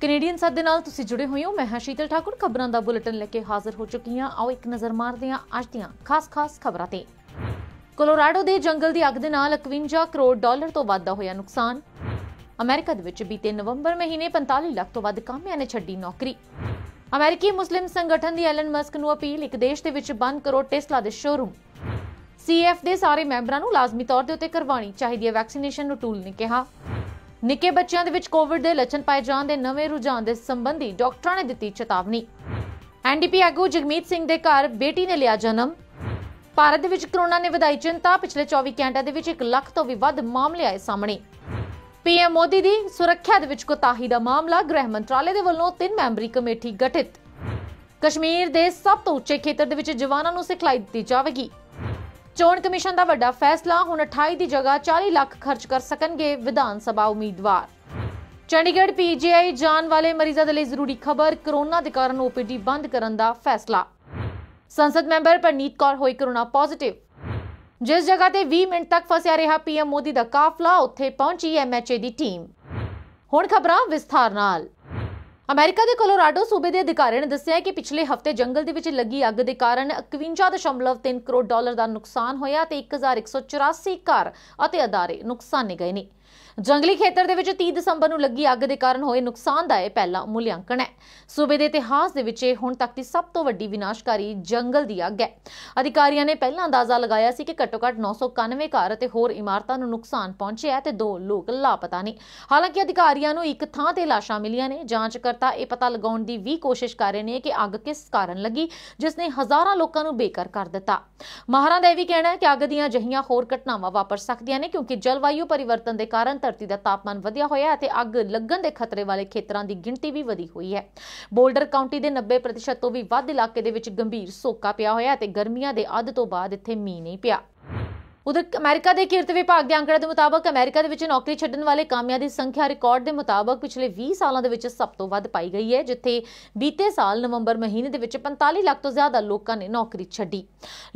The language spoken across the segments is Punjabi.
ਕੈਨੇਡੀਅਨ ਸਾਡੇ ਦੇ ਨਾਲ ਤੁਸੀਂ ਜੁੜੇ ਹੋਏ ਹੋ ਮੈਂ ਹਾਂ ਸ਼ੀਤਲ ਠਾਕੁਰ ਖਬਰਾਂ ਦਾ ਬੁਲੇਟਿਨ ਲੈ ਕੇ ਹਾਜ਼ਰ ਹੋ ਚੁੱਕੀ ਹਾਂ ਆਓ ਇੱਕ ਨਜ਼ਰ ਮਾਰਦੇ ਹਾਂ ਅੱਜ ਦੀਆਂ ਖਾਸ-ਖਾਸ ਖਬਰਾਂ ਤੇ ਕੋਲੋਰਾਡੋ ਦੇ ਜੰਗਲ ਦੀ ਅੱਗ ਦੇ ਨਾਲ 51 ਕਰੋੜ ਡਾਲਰ ਤੋਂ ਵੱਧ ਦਾ ਹੋਇਆ ਨੁਕਸਾਨ ਅਮਰੀਕਾ ਦੇ ਵਿੱਚ ਬੀਤੇ ਨਵੰਬਰ ਮਹੀਨੇ 45 ਲੱਖ ਤੋਂ ਵੱਧ ਕਾਮਿਆਂ ਨੇ ਛੱਡੀ ਨੌਕਰੀ ਅਮਰੀਕੀ ਮੁਸਲਿਮ ਸੰਗਠਨ ਦੀ ਐਲਨ ਮਸਕ ਨੂੰ ਅਪੀਲ ਇੱਕ ਦੇਸ਼ ਦੇ ਵਿੱਚ ਬੰਦ ਕਰੋ ਟੈਸਲਾ ਦੇ ਸ਼ੋਰੂਮ ਸੀਐਫ ਦੇ ਸਾਰੇ ਮੈਂਬਰਾਂ ਨੂੰ ਲਾਜ਼ਮੀ ਤੌਰ ਦੇ ਉੱਤੇ ਕਰਵਾਣੀ ਚਾਹੀਦੀ ਹੈ ਵੈਕਸੀਨੇਸ਼ਨ ਨੂੰ ਟੂਲ ਨੇ ਕਿਹਾ ਨਿੱਕੇ ਬੱਚਿਆਂ ਦੇ ਵਿੱਚ ਕੋਵਿਡ ਦੇ ਲੱਛਣ ਪਾਏ ਜਾਣ ਦੇ ਨਵੇਂ ਰੁਝਾਨ ਦੇ ਸੰਬੰਧੀ ਡਾਕਟਰਾਂ ਨੇ ਦਿੱਤੀ ਚੇਤਾਵਨੀ ਐਨਡੀਪੀ ਆਗੂ ਜਗਮੀਤ ਸਿੰਘ ਦੇ ਘਰ ਬੇਟੀ ਨੇ ਲਿਆ ਜਨਮ ਭਾਰਤ ਦੇ ਵਿੱਚ ਕਰੋਨਾ ਨੇ ਵਧਾਈ ਚਿੰਤਾ ਪਿਛਲੇ 24 ਘੰਟਿਆਂ ਦੇ ਵਿੱਚ 1 ਲੱਖ ਤੋਂ ਵੀ ਵੱਧ ਮਾਮਲੇ ਆਏ ਸਾਹਮਣੇ ਪੀਐਮ ਮੋਦੀ ਦੀ ਸੁਰੱਖਿਆ ਦੇ ਵਿੱਚ ਕੋਤਾਹੀ ਦਾ ਮਾਮਲਾ ਗ੍ਰਹਿ ਮੰਤਰਾਲੇ ਦੇ ਵੱਲੋਂ ਤਿੰਨ ਮੈਂਬਰੀ ਕਮੇਟੀ ਗਠਿਤ ਕਸ਼ਮੀਰ ਦੇ ਸਭ ਤੋਂ ਉੱਚੇ ਖੇਤਰ ਦੇ ਵਿੱਚ ਜਵਾਨਾਂ ਨੂੰ ਸਿਖਲਾਈ ਦਿੱਤੀ ਜਾਵੇਗੀ ਚੋਣ ਕਮਿਸ਼ਨ ਦਾ ਵੱਡਾ ਫੈਸਲਾ ਹੁਣ 28 ਦੀ ਜਗ੍ਹਾ 40 ਲੱਖ ਖਰਚ ਕਰ ਸਕਣਗੇ ਵਿਧਾਨ ਸਭਾ ਉਮੀਦਵਾਰ ਚੰਡੀਗੜ੍ਹ ਪੀਜੀਆਈ ਜਾਣ ਵਾਲੇ ਮਰੀਜ਼ਾਂ ਦੇ ਲਈ ਜ਼ਰੂਰੀ ਖਬਰ ਕਰੋਨਾ ਦੇ ਕਾਰਨ ਓਪੀਡੀ ਬੰਦ ਕਰਨ ਦਾ ਫੈਸਲਾ ਸੰਸਦ ਮੈਂਬਰ ਪਰਨੀਤ ਕੌਰ ਹੋਈ ਕਰੋਨਾ ਪੋਜ਼ਿਟਿਵ ਜਿਸ ਜਗ੍ਹਾ ਤੇ 20 ਮਿੰਟ ਤੱਕ ਫਸਿਆ ਰਿਹਾ ਪੀਐਮ ਮੋਦੀ ਦਾ ਕਾਫਲਾ ਉੱਥੇ ਪਹੁੰਚੀ ਐਮਐਚਏ ਦੀ ਟੀਮ ਹੁਣ ਖਬਰਾਂ ਵਿਸਥਾਰ ਨਾਲ ਅਮਰੀਕਾ ਦੇ ਕੋਲੋਰਾਡੋ ਸੂਬੇ ਦੇ ਅਧਿਕਾਰੀਆਂ ਨੇ ਦੱਸਿਆ ਕਿ ਪਿਛਲੇ ਹਫਤੇ ਜੰਗਲ ਦੇ ਵਿੱਚ ਲੱਗੀ ਅੱਗ ਦੇ ਕਾਰਨ 51.3 ਕਰੋੜ ਡਾਲਰ ਦਾ ਨੁਕਸਾਨ ਹੋਇਆ ਤੇ 1184 ਘਰ ਅਤੇ ਅਦਾਰੇ ਨੁਕਸਾਨੇ ਗਏ ਨੇ ਜੰਗਲੀ ਖੇਤਰ ਦੇ ਵਿੱਚ 30 ਦਸੰਬਰ ਨੂੰ ਲੱਗੀ ਅੱਗ ਦੇ ਕਾਰਨ ਹੋਏ ਨੁਕਸਾਨ ਦਾ ਇਹ ਪਹਿਲਾ ਮੁਲਿਆਂਕਣ ਹੈ ਸੂਬੇ ਦੇ ਇਤਿਹਾਸ ਦੇ ਵਿੱਚ ਇਹ ਹੁਣ ਤੱਕ ਦੀ ਸਭ ਤੋਂ ਵੱਡੀ ਵਿਨਾਸ਼ਕਾਰੀ ਜੰਗਲ ਦੀ ਅੱਗ ਹੈ ਅਧਿਕਾਰੀਆਂ ਨੇ ਪਹਿਲਾਂ ਅੰਦਾਜ਼ਾ ਲਗਾਇਆ ਸੀ ਕਿ ਘੱਟੋ-ਘੱਟ 991 ਘਰ ਅਤੇ ਹੋਰ ਇਮਾਰਤਾਂ ਨੂੰ ਨੁਕਸਾਨ ਪਹੁੰਚਿਆ ਹੈ ਤੇ ਦੋ ਲੋਕ ਲਾਪਤਾ ਨੇ ਹਾਲਾਂਕਿ ਅਧਿਕਾਰੀਆਂ ਨੂੰ ਇੱਕ ਥਾਂ ਤੇ ਲਾਸ਼ਾਂ ਮਿਲੀਆਂ ਨੇ ਜਾਂਚਕਰਤਾ ਇਹ ਪਤਾ ਲਗਾਉਣ ਦੀ ਵੀ ਕੋਸ਼ਿਸ਼ ਕਰ ਰਹੇ ਨੇ ਕਿ ਅੱਗ ਕਿਸ ਕਾਰਨ ਲੱਗੀ ਜਿਸ ਨੇ ਹਜ਼ਾਰਾਂ ਲੋਕਾਂ ਨੂੰ ਬੇਕਾਰ ਕਰ ਦਿੱਤਾ ਮਹਾਰਾਂ ਦਾ ਇਹ ਵੀ ਕਹਿਣਾ ਹੈ ਕਿ ਅੱਗ ਦੀਆਂ ਜਹੀਆਂ ਹੋਰ ਘਟਨਾਵਾਂ ਵਾਪਰ ਸਕਦੀਆਂ ਨੇ ਕਿਉਂਕਿ ਜਲਵਾਯੂ ਪਰਿਵਰਤਨ ਦੇ ਕਾਰਨ ਧਰਤੀ ਦਾ ਤਾਪਮਾਨ ਵਧਿਆ ਹੋਇਆ ਅਤੇ ਅੱਗ ਲੱਗਣ ਦੇ ਖਤਰੇ ਵਾਲੇ ਖੇਤਰਾਂ ਦੀ ਗਿਣਤੀ ਵੀ ਵਧੀ ਹੋਈ ਹੈ ਬੋਲਡਰ ਕਾਉਂਟੀ ਦੇ 90% ਤੋਂ ਵੀ ਵੱਧ ਇਲਾਕੇ ਦੇ ਵਿੱਚ ਗੰਭੀਰ ਸੋਕਾ ਪਿਆ ਹੋਇਆ ਅਤੇ ਗਰਮੀਆਂ ਦੇ ਅੱਧ ਤੋਂ ਬਾਅਦ ਇੱਥੇ ਮੀਂਹ ਨਹੀਂ ਪਿਆ ਉਧਰ ਅਮਰੀਕਾ ਦੇ ਕਿਰਤ ਵਿਭਾਗ ਦੇ ਅੰਕੜਿਆਂ ਦੇ ਮੁਤਾਬਕ ਅਮਰੀਕਾ ਦੇ ਵਿੱਚ ਨੌਕਰੀ ਛੱਡਣ ਵਾਲੇ ਕਾਮਿਆਂ ਦੀ ਸੰਖਿਆ ਰਿਕਾਰਡ ਦੇ ਮੁਤਾਬਕ ਪਿਛਲੇ 20 ਸਾਲਾਂ ਦੇ ਵਿੱਚ ਸਭ ਤੋਂ ਵੱਧ ਪਾਈ ਗਈ ਹੈ ਜਿੱਥੇ ਬੀਤੇ ਸਾਲ ਨਵੰਬਰ ਮਹੀਨੇ ਦੇ ਵਿੱਚ 45 ਲੱਖ ਤੋਂ ਜ਼ਿਆਦਾ ਲੋਕਾਂ ਨੇ ਨੌਕਰੀ ਛੱਡੀ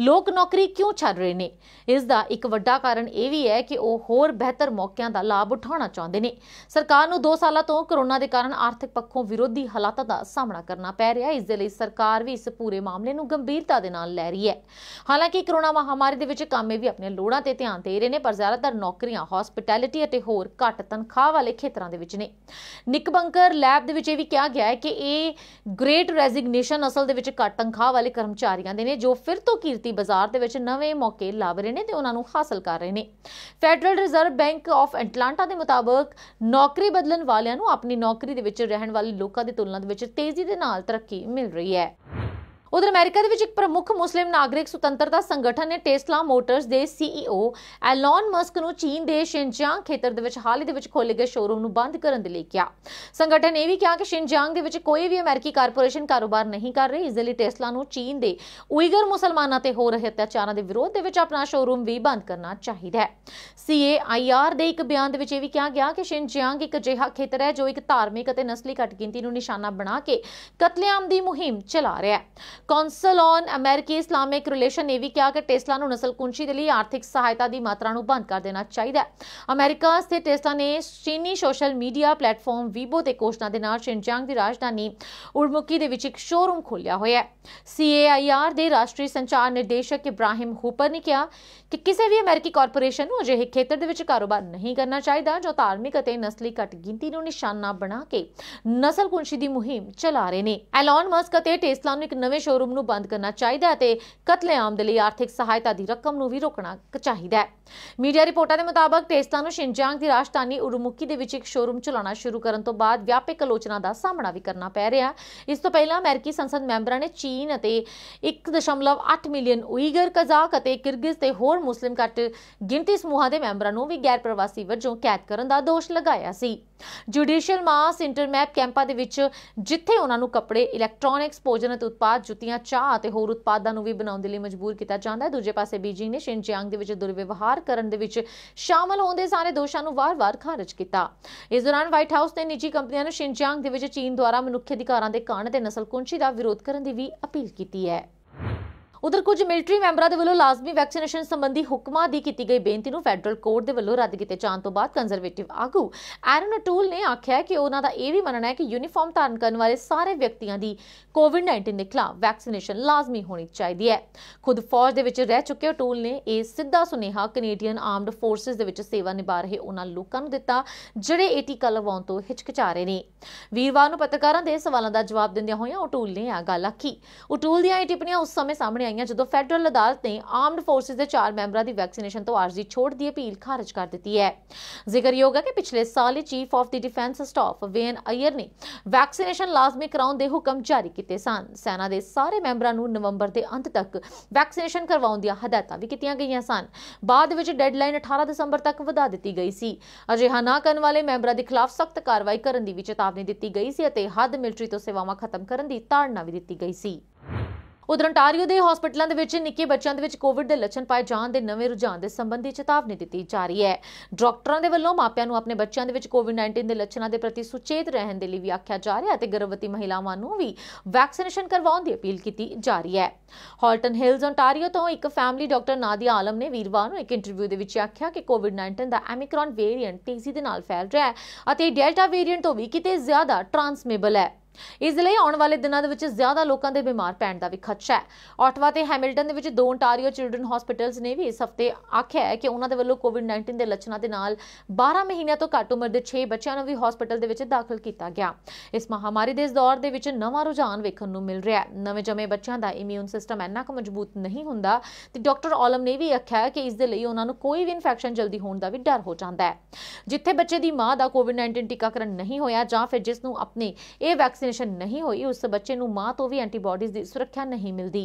ਲੋਕ ਨੌਕਰੀ ਕਿਉਂ ਛੱਡ ਰਹੇ ਨੇ ਇਸ ਦਾ ਇੱਕ ਵੱਡਾ ਕਾਰਨ ਇਹ ਵੀ ਹੈ ਕਿ ਉਹ ਹੋਰ ਬਿਹਤਰ ਮੌਕਿਆਂ ਦਾ ਲਾਭ ਉਠਾਉਣਾ ਚਾਹੁੰਦੇ ਨੇ ਸਰਕਾਰ ਨੂੰ 2 ਸਾਲਾਂ ਤੋਂ ਕਰੋਨਾ ਦੇ ਕਾਰਨ ਆਰਥਿਕ ਪੱਖੋਂ ਵਿਰੋਧੀ ਹਾਲਾਤਾਂ ਦਾ ਸਾਹਮਣਾ ਕਰਨਾ ਪੈ ਰਿਹਾ ਇਸ ਦੇ ਲਈ ਸਰਕਾਰ ਵੀ ਇਸ ਪੂਰੇ ਮਾਮਲੇ ਨੂੰ ਗੰਭੀਰਤਾ ਦੇ ਨਾਲ ਲੈ ਰਹੀ ਹੈ ਹਾਲਾਂਕਿ ਕਰੋਨਾ ਮਹਾਮਾਰੀ ਦੇ ਵਿੱਚ ਕਾਮੇ ਵੀ ਆਪਣੇ ਲੋੜਾਂ ਤੇ ਧਿਆਨ ਦੇ ਰਹੇ ਨੇ ਪਰ ਜ਼ਿਆਦਾਤਰ ਨੌਕਰੀਆਂ ਹਸਪਿਟੈਲਿਟੀ ਅਤੇ ਹੋਰ ਘੱਟ ਤਨਖਾਹ ਵਾਲੇ ਖੇਤਰਾਂ ਦੇ ਵਿੱਚ ਨੇ ਨਿਕ ਬੰਕਰ ਲੈਬ ਦੇ ਵਿੱਚ ਇਹ ਵੀ ਕਿਹਾ ਗਿਆ ਹੈ ਕਿ ਇਹ ਗ੍ਰੇਟ ਰੈਜ਼ਿਗਨੇਸ਼ਨ ਅਸਲ ਦੇ ਵਿੱਚ ਘੱਟ ਤਨਖਾਹ ਵਾਲੇ ਕਰਮਚਾਰੀਆਂ ਦੇ ਨੇ ਜੋ ਫਿਰ ਤੋਂ ਕੀਰਤੀ ਬਾਜ਼ਾਰ ਦੇ ਵਿੱਚ ਨਵੇਂ ਮੌਕੇ ਲੱਭ ਰਹੇ ਨੇ ਤੇ ਉਹਨਾਂ ਨੂੰ ਹਾਸਲ ਕਰ ਰਹੇ ਨੇ Federal Reserve Bank of Atlanta ਦੇ ਮੁਤਾਬਕ ਨੌਕਰੀ ਬਦਲਣ ਵਾਲਿਆਂ ਨੂੰ ਆਪਣੀ ਨੌਕਰੀ ਦੇ ਵਿੱਚ ਰਹਿਣ ਵਾਲੇ ਲੋਕਾਂ ਦੀ ਤੁਲਨਾ ਦੇ ਵਿੱਚ ਤੇਜ਼ੀ ਦੇ ਨਾਲ ਤਰੱਕੀ ਮਿਲ ਰਹੀ ਹੈ ਉਧਰ ਅਮਰੀਕਾ ਦੇ ਵਿੱਚ ਇੱਕ ਪ੍ਰਮੁੱਖ ਮੁਸਲਿਮ ਨਾਗਰਿਕ ਸੁਤੰਤਰਤਾ ਸੰਗਠਨ ਨੇ ਟੈਸਲਾ ਮੋਟਰਸ ਦੇ ਸੀਈਓ ਐਲਨ ਮਸਕ ਨੂੰ ਚੀਨ ਦੇ ਸ਼ਿਨਜਾਂਗ ਖੇਤਰ ਦੇ ਵਿੱਚ ਹਾਲ ਹੀ ਦੇ ਵਿੱਚ ਖੋਲੇ ਗਏ ਸ਼ੋਰੂਮ ਨੂੰ ਬੰਦ ਕਰਨ ਦੇ ਲਈ ਕਿਹਾ ਸੰਗਠਨ ਨੇ ਵੀ ਕਿਹਾ ਕਿ ਸ਼ਿਨਜਾਂਗ ਦੇ ਵਿੱਚ ਕੋਈ ਵੀ ਅਮਰੀਕੀ ਕਾਰਪੋਰੇਸ਼ਨ ਕਾਰੋਬਾਰ ਨਹੀਂ ਕਰ ਰਹੀ ਇਸ ਲਈ ਟੈਸਲਾ ਨੂੰ ਚੀਨ ਦੇ ਉਈਗਰ ਮੁਸਲਮਾਨਾਂ ਤੇ ਹੋ ਰਹੇ ਅਤਿਆਚਾਰਾਂ ਦੇ ਵਿਰੋਧ ਦੇ ਵਿੱਚ ਆਪਣਾ ਸ਼ੋਰੂਮ ਵੀ ਬੰਦ ਕਰਨਾ ਚਾਹੀਦਾ ਹੈ ਸੀਏਆਈਆਰ ਦੇ ਇੱਕ ਬਿਆਨ ਦੇ ਵਿੱਚ ਇਹ ਵੀ ਕਿਹਾ ਗਿਆ ਕਿ ਸ਼ਿਨਜਾਂਗ ਇੱਕ ਅਜਿਹਾ ਖੇਤਰ ਹੈ ਜੋ ਇੱਕ ਧਾਰਮਿਕ ਅਤੇ ਨਸਲੀ ਘਟਗਿਣਤੀ ਨੂੰ ਨਿਸ਼ਾਨਾ ਬਣਾ ਕੇ ਕਤਲੇਆਮ ਦੀ ਮੁਹਿੰਮ ਚਲਾ ਰਿਹਾ ਹੈ ਕੌਂਸਲ ਔਨ ਅਮਰੀਕੀ ਇਸਲਾਮਿਕ ਰਿਲੇਸ਼ਨ ਨੇ ਵੀ ਕਿਹਾ ਕਿ ਟੈਸਲਾ ਨੂੰ ਨਸਲਕੁੰਸ਼ੀ ਦੇ ਲਈ ਆਰਥਿਕ ਸਹਾਇਤਾ ਦੀ ਮਾਤਰਾ ਨੂੰ ਬੰਦ ਕਰ ਦੇਣਾ ਚਾਹੀਦਾ ਹੈ ਅਮਰੀਕਾ ਸਥਿਤ ਟੈਸਲਾ ਨੇ ਚੀਨੀ ਸੋਸ਼ਲ ਮੀਡੀਆ ਪਲੇਟਫਾਰਮ ਵੀਬੋ ਤੇ ਕੋਸ਼ਨਾ ਦੇ ਨਾਲ ਸ਼ਿਨਚਾਂਗ ਦੀ ਰਾਜਧਾਨੀ ਉੜਮੁਕੀ ਦੇ ਵਿੱਚ ਇੱਕ ਸ਼ੋਰੂਮ ਖੋਲ੍ਹਿਆ ਹੋਇਆ ਹੈ ਸੀਏਆਈਆਰ ਦੇ ਰਾਸ਼ਟਰੀ ਸੰਚਾਰ ਨਿਰਦੇਸ਼ਕ ਇਬਰਾਹਿਮ ਹੂਪਰ ਨੇ ਕਿਹਾ ਕਿ ਕਿਸੇ ਵੀ ਅਮਰੀਕੀ ਕਾਰਪੋਰੇਸ਼ਨ ਨੂੰ ਅਜਿਹੇ ਖੇਤਰ ਦੇ ਵਿੱਚ ਕਾਰੋਬਾਰ ਨਹੀਂ ਕਰਨਾ ਚਾਹੀਦਾ ਜੋ ਧਾਰਮਿਕ ਅਤੇ ਨਸਲੀ ਘੱਟ ਗਿਣਤੀ ਨੂੰ ਨਿਸ਼ਾਨਾ ਬਣਾ ਕੇ ਨਸਲਕੁੰਸ਼ੀ ਦੀ ਮੁਹਿੰਮ ਚਲਾ ਰਹੇ ਨੇ ਐਲਨ ਮਸਕ ਅਤੇ ਟੈਸਲਾ ਨੂੰ ਇੱਕ ਨਵੇਂ ਸ਼ੋਰੂਮ ਸ਼ੋਰੂਮ ਨੂੰ ਬੰਦ ਕਰਨਾ ਚਾਹੀਦਾ ਹੈ ਤੇ ਕਤਲੇਆਮ ਦੇ ਲਈ ਆਰਥਿਕ ਸਹਾਇਤਾ ਦੀ ਰਕਮ ਨੂੰ ਵੀ ਰੋਕਣਾ ਚਾਹੀਦਾ ਹੈ ਮੀਡੀਆ ਰਿਪੋਰਟਾਂ ਦੇ ਮੁਤਾਬਕ ਤੇਜ਼ਤਾਨ ਨੂੰ ਸ਼ਿੰਜਾਂਗ ਦੀ ਰਾਜਧਾਨੀ ਉਰੂਮੁਕੀ ਦੇ ਵਿੱਚ ਇੱਕ ਸ਼ੋਰੂਮ ਚਲਾਉਣਾ ਸ਼ੁਰੂ ਕਰਨ ਤੋਂ ਬਾਅਦ ਵਿਆਪਕ ਆਲੋਚਨਾ ਦਾ ਸਾਹਮਣਾ ਵੀ ਕਰਨਾ ਪੈ ਰਿਹਾ ਇਸ ਤੋਂ ਪਹਿਲਾਂ ਅਮਰੀਕੀ ਸੰਸਦ ਮੈਂਬਰਾਂ ਨੇ ਚੀਨ ਅਤੇ 1.8 ਮਿਲੀਅਨ ਉਈਗਰ ਕਜ਼ਾਕ ਅਤੇ ਕਿਰਗਿਜ਼ ਤੇ ਹੋਰ ਮੁਸਲਿਮ ਕੱਟ ਗਿਣਤੀ ਸਮੂਹਾਂ ਦੇ ਮੈਂਬਰਾਂ ਨੂੰ ਵੀ ਗੈਰ ਪ੍ਰਵਾਸੀ ਵਜੋਂ ਕੈਦ ਕਰਨ ਦਾ ਦੋਸ਼ ਲਗਾਇਆ ਸੀ ਜੁਡੀਸ਼ੀਅਲ ਮਾਸ ਇੰਟਰਮੈਪ ਕੈਂਪਾਂ ਦੇ ਵਿੱਚ ਜਿੱਥੇ ਉਹਨਾਂ ਨੂੰ ਕੱਪੜੇ ਇਲੈਕਟ੍ਰੋਨਿਕਸ ਭੋਜਨ ਅਤੇ ਉਤਪਾਦ ਕਿਸ਼ਤੀਆਂ ਚਾਹ ਅਤੇ ਹੋਰ ਉਤਪਾਦਾਂ ਨੂੰ ਵੀ ਬਣਾਉਣ ਦੇ ਲਈ ਮਜਬੂਰ ਕੀਤਾ ਜਾਂਦਾ ਹੈ ਦੂਜੇ ਪਾਸੇ ਬੀਜਿੰਗ ਨੇ ਸ਼ਿਨਜਿਆਂਗ ਦੇ ਵਿੱਚ ਦੁਰਵਿਵਹਾਰ ਕਰਨ ਦੇ ਵਿੱਚ ਸ਼ਾਮਲ ਹੋਣ ਦੇ ਸਾਰੇ ਦੋਸ਼ਾਂ ਨੂੰ ਵਾਰ-ਵਾਰ ਖਾਰਜ ਕੀਤਾ ਇਸ ਦੌਰਾਨ ਵਾਈਟ ਹਾਊਸ ਨੇ ਨਿੱਜੀ ਕੰਪਨੀਆਂ ਨੂੰ ਸ਼ਿਨਜਿਆਂਗ ਦੇ ਵਿੱਚ ਚੀਨ ਦੁਆਰਾ ਮਨੁੱਖੀ ਅਧਿਕਾਰਾਂ ਦੇ ਕਾਰਨ ਤੇ ਨਸਲਕੁੰਚੀ ਦਾ ਵਿਰੋਧ ਕਰਨ ਦੀ ਵੀ ਅਪੀਲ ਕੀਤੀ ਹੈ ਉਧਰ ਕੁਝ ਮਿਲਟਰੀ ਮੈਂਬਰਾਂ ਦੇ ਵੱਲੋਂ ਲਾਜ਼ਮੀ ਵੈਕਸੀਨੇਸ਼ਨ ਸੰਬੰਧੀ ਹੁਕਮਾਂ ਦੀ ਕੀਤੀ ਗਈ ਬੇਨਤੀ ਨੂੰ ਫੈਡਰਲ ਕੋਰਟ ਦੇ ਵੱਲੋਂ ਰੱਦ ਕੀਤੇ ਜਾਣ ਤੋਂ ਬਾਅਦ ਕੰਜ਼ਰਵੇਟਿਵ ਆਗੂ ਐਰਨ ਟੂਲ ਨੇ ਆਖਿਆ ਕਿ ਉਹਨਾਂ ਦਾ ਇਹ ਵੀ ਮੰਨਣਾ ਹੈ ਕਿ ਯੂਨੀਫਾਰਮ ਧਾਰਨ ਕਰਨ ਵਾਲੇ ਸਾਰੇ ਵਿਅਕਤੀਆਂ ਦੀ ਕੋਵਿਡ-19 ਦੇ ਖਿਲਾਫ ਵੈਕਸੀਨੇਸ਼ਨ ਲਾਜ਼ਮੀ ਹੋਣੀ ਚਾਹੀਦੀ ਹੈ ਖੁਦ ਫੌਜ ਦੇ ਵਿੱਚ ਰਹਿ ਚੁੱਕੇ ਟੂਲ ਨੇ ਇਹ ਸਿੱਧਾ ਸੁਨੇਹਾ ਕੈਨੇਡੀਅਨ ਆਰਮਡ ਫੋਰਸਸ ਦੇ ਵਿੱਚ ਸੇਵਾ ਨਿਭਾ ਰਹੇ ਉਹਨਾਂ ਲੋਕਾਂ ਨੂੰ ਦਿੱਤਾ ਜਿਹੜੇ ਇਹ ਟੀਕਾ ਲਵਾਉਣ ਤੋਂ ਹਿਚਕਚਾ ਰਹੇ ਨੇ ਵੀਰਵਾਰ ਨੂੰ ਪੱਤਰਕਾਰਾਂ ਦੇ ਸਵਾਲਾਂ ਦਾ ਜਵਾਬ ਦਿੰਦਿਆਂ ਹੋਇਆਂ ਟੂਲ ਨੇ ਆ ਗੱਲ ਆਖੀ ਟੂਲ ਦੀਆਂ ਇਹ ਟਿੱਪਣੀਆਂ ਉਸ ਸਮੇਂ ਸਾਹਮਣੇ ਗਈਆਂ ਜਦੋਂ ਫੈਡਰਲ ਅਦਾਲਤ ਨੇ ਆਰਮਡ ਫੋਰਸਸ ਦੇ ਚਾਰ ਮੈਂਬਰਾਂ ਦੀ ਵੈਕਸੀਨੇਸ਼ਨ ਤੋਂ ਆਰਜ਼ੀ ਛੋੜ ਦੀ ਅਪੀਲ ਖਾਰਜ ਕਰ ਦਿੱਤੀ ਹੈ ਜ਼ਿਕਰਯੋਗ ਹੈ ਕਿ ਪਿਛਲੇ ਸਾਲ ਹੀ chief of the defence staff Wayne Eyre ਨੇ ਵੈਕਸੀਨੇਸ਼ਨ ਲਾਜ਼ਮੀ ਕਰਾਉਣ ਦੇ ਹੁਕਮ ਜਾਰੀ ਕੀਤੇ ਸਨ ਸੈਨਾ ਦੇ ਸਾਰੇ ਮੈਂਬਰਾਂ ਨੂੰ ਨਵੰਬਰ ਦੇ ਅੰਤ ਤੱਕ ਵੈਕਸੀਨੇਸ਼ਨ ਕਰਵਾਉਣ ਦੀਆਂ ਹਦਾਇਤਾਂ ਵੀ ਕੀਤੀਆਂ ਗਈਆਂ ਸਨ ਬਾਅਦ ਵਿੱਚ ਡੈਡਲਾਈਨ 18 ਦਸੰਬਰ ਤੱਕ ਵਧਾ ਦਿੱਤੀ ਗਈ ਸੀ ਅਜਿਹਾ ਨਾ ਕਰਨ ਵਾਲੇ ਮੈਂਬਰਾਂ ਦੇ ਖਿਲਾਫ ਸਖਤ ਕਾਰਵਾਈ ਕਰਨ ਦੀ ਵੀ ਚੇਤਾਵਨੀ ਦਿੱਤੀ ਗਈ ਸੀ ਅਤੇ ਹੱਦ ਮਿਲਟਰੀ ਤੋਂ ਸੇਵਾਵਾਂ ਖਤਮ ਕਰਨ ਦੀ ਤਾੜਨਾ ਵੀ ਦਿੱਤੀ ਗਈ ਸੀ ਉਧਰ ਅੰਟਾਰੀਓ ਦੇ ਹਸਪਤਾਲਾਂ ਦੇ ਵਿੱਚ ਨਿੱਕੇ ਬੱਚਿਆਂ ਦੇ ਵਿੱਚ ਕੋਵਿਡ ਦੇ ਲੱਛਣ ਪਾਏ ਜਾਣ ਦੇ ਨਵੇਂ ਰੁਝਾਨ ਦੇ ਸੰਬੰਧੀ ਚੇਤਾਵਨੀ ਦਿੱਤੀ ਜਾ ਰਹੀ ਹੈ ਡਾਕਟਰਾਂ ਦੇ ਵੱਲੋਂ ਮਾਪਿਆਂ ਨੂੰ ਆਪਣੇ ਬੱਚਿਆਂ ਦੇ ਵਿੱਚ ਕੋਵਿਡ-19 ਦੇ ਲੱਛਣਾਂ ਦੇ ਪ੍ਰਤੀ ਸੁਚੇਤ ਰਹਿਣ ਦੇ ਲਈ ਵੀ ਆਖਿਆ ਜਾ ਰਿਹਾ ਅਤੇ ਗਰਭਵਤੀ ਮਹਿਲਾਵਾਂ ਨੂੰ ਵੀ ਵੈਕਸੀਨੇਸ਼ਨ ਕਰਵਾਉਣ ਦੀ ਅਪੀਲ ਕੀਤੀ ਜਾ ਰਹੀ ਹੈ ਹਾਲਟਨ ਹਿਲਸ ਅੰਟਾਰੀਓ ਤੋਂ ਇੱਕ ਫੈਮਿਲੀ ਡਾਕਟਰ ਨਾਦੀਆ ਆਲਮ ਨੇ ਵੀਰਵਾਰ ਨੂੰ ਇੱਕ ਇੰਟਰਵਿਊ ਦੇ ਵਿੱਚ ਆਖਿਆ ਕਿ ਕੋਵਿਡ-19 ਦਾ ਐਮਿਕਰੋਨ ਵੇਰੀਐਂਟ ਤੇਜ਼ੀ ਦੇ ਨਾਲ ਫੈਲ ਰਿਹਾ ਹੈ ਅਤੇ ਡੈਲਟਾ ਵੇਰੀਐਂਟ ਤੋਂ ਵੀ ਕਿਤੇ ਜ਼ਿਆਦਾ ਟ੍ਰਾਂਸਮਿਬਲ ਹੈ ਇਸ ਲਈ ਆਉਣ ਵਾਲੇ ਦਿਨਾਂ ਦੇ ਵਿੱਚ ਜ਼ਿਆਦਾ ਲੋਕਾਂ ਦੇ ਬਿਮਾਰ ਪੈਣ ਦਾ ਵੀ ਖਤਰਾ ਹੈ ਆਟਵਾ ਤੇ ਹੈਮਿਲਟਨ ਦੇ ਵਿੱਚ ਦੋ ਓਨਟਾਰੀਓ ਚਿਲਡਰਨ ਹਸਪੀਟਲਸ ਨੇ ਵੀ ਇਸ ਹਫਤੇ ਆਖਿਆ ਹੈ ਕਿ ਉਹਨਾਂ ਦੇ ਵੱਲੋਂ ਕੋਵਿਡ-19 ਦੇ ਲੱਛਣਾਂ ਦੇ ਨਾਲ 12 ਮਹੀਨਿਆਂ ਤੋਂ ਘੱਟ ਉਮਰ ਦੇ 6 ਬੱਚਿਆਂ ਨੂੰ ਵੀ ਹਸਪੀਟਲ ਦੇ ਵਿੱਚ ਦਾਖਲ ਕੀਤਾ ਗਿਆ ਇਸ ਮਹਾਮਾਰੀ ਦੇ ਇਸ ਦੌਰ ਦੇ ਵਿੱਚ ਨਵਾਂ ਰੁਝਾਨ ਵੇਖਣ ਨੂੰ ਮਿਲ ਰਿਹਾ ਹੈ ਨਵੇਂ ਜੰਮੇ ਬੱਚਿਆਂ ਦਾ ਇਮਿਊਨ ਸਿਸਟਮ ਇੰਨਾ ਕੁ ਮਜ਼ਬੂਤ ਨਹੀਂ ਹੁੰਦਾ ਤੇ ਡਾਕਟਰ ਆਲਮ ਨੇ ਵੀ ਆਖਿਆ ਕਿ ਇਸ ਦੇ ਲਈ ਉਹਨਾਂ ਨੂੰ ਕੋਈ ਵੀ ਇਨਫੈਕਸ਼ਨ ਜਲਦੀ ਹੋਣ ਦਾ ਵੀ ਡਰ ਹੋ ਜਾਂਦਾ ਹੈ ਜਿੱਥੇ ਬੱਚੇ ਦੀ ਮਾਂ ਦਾ ਕੋਵਿਡ-19 ਟੀਕਾਕਰਨ ਨਹੀਂ ਹੋਇਆ ਜਾਂ ਫਿਰ ਜਿਸ ਨੂੰ ਆਪਣੇ ਇਹ ਵੈਕਸੀਨ ਵੈਕਸੀਨੇਸ਼ਨ ਨਹੀਂ ਹੋਈ ਉਸ ਬੱਚੇ ਨੂੰ ਮਾਂ ਤੋਂ ਵੀ ਐਂਟੀਬਾਡੀਜ਼ ਦੀ ਸੁਰੱਖਿਆ ਨਹੀਂ ਮਿਲਦੀ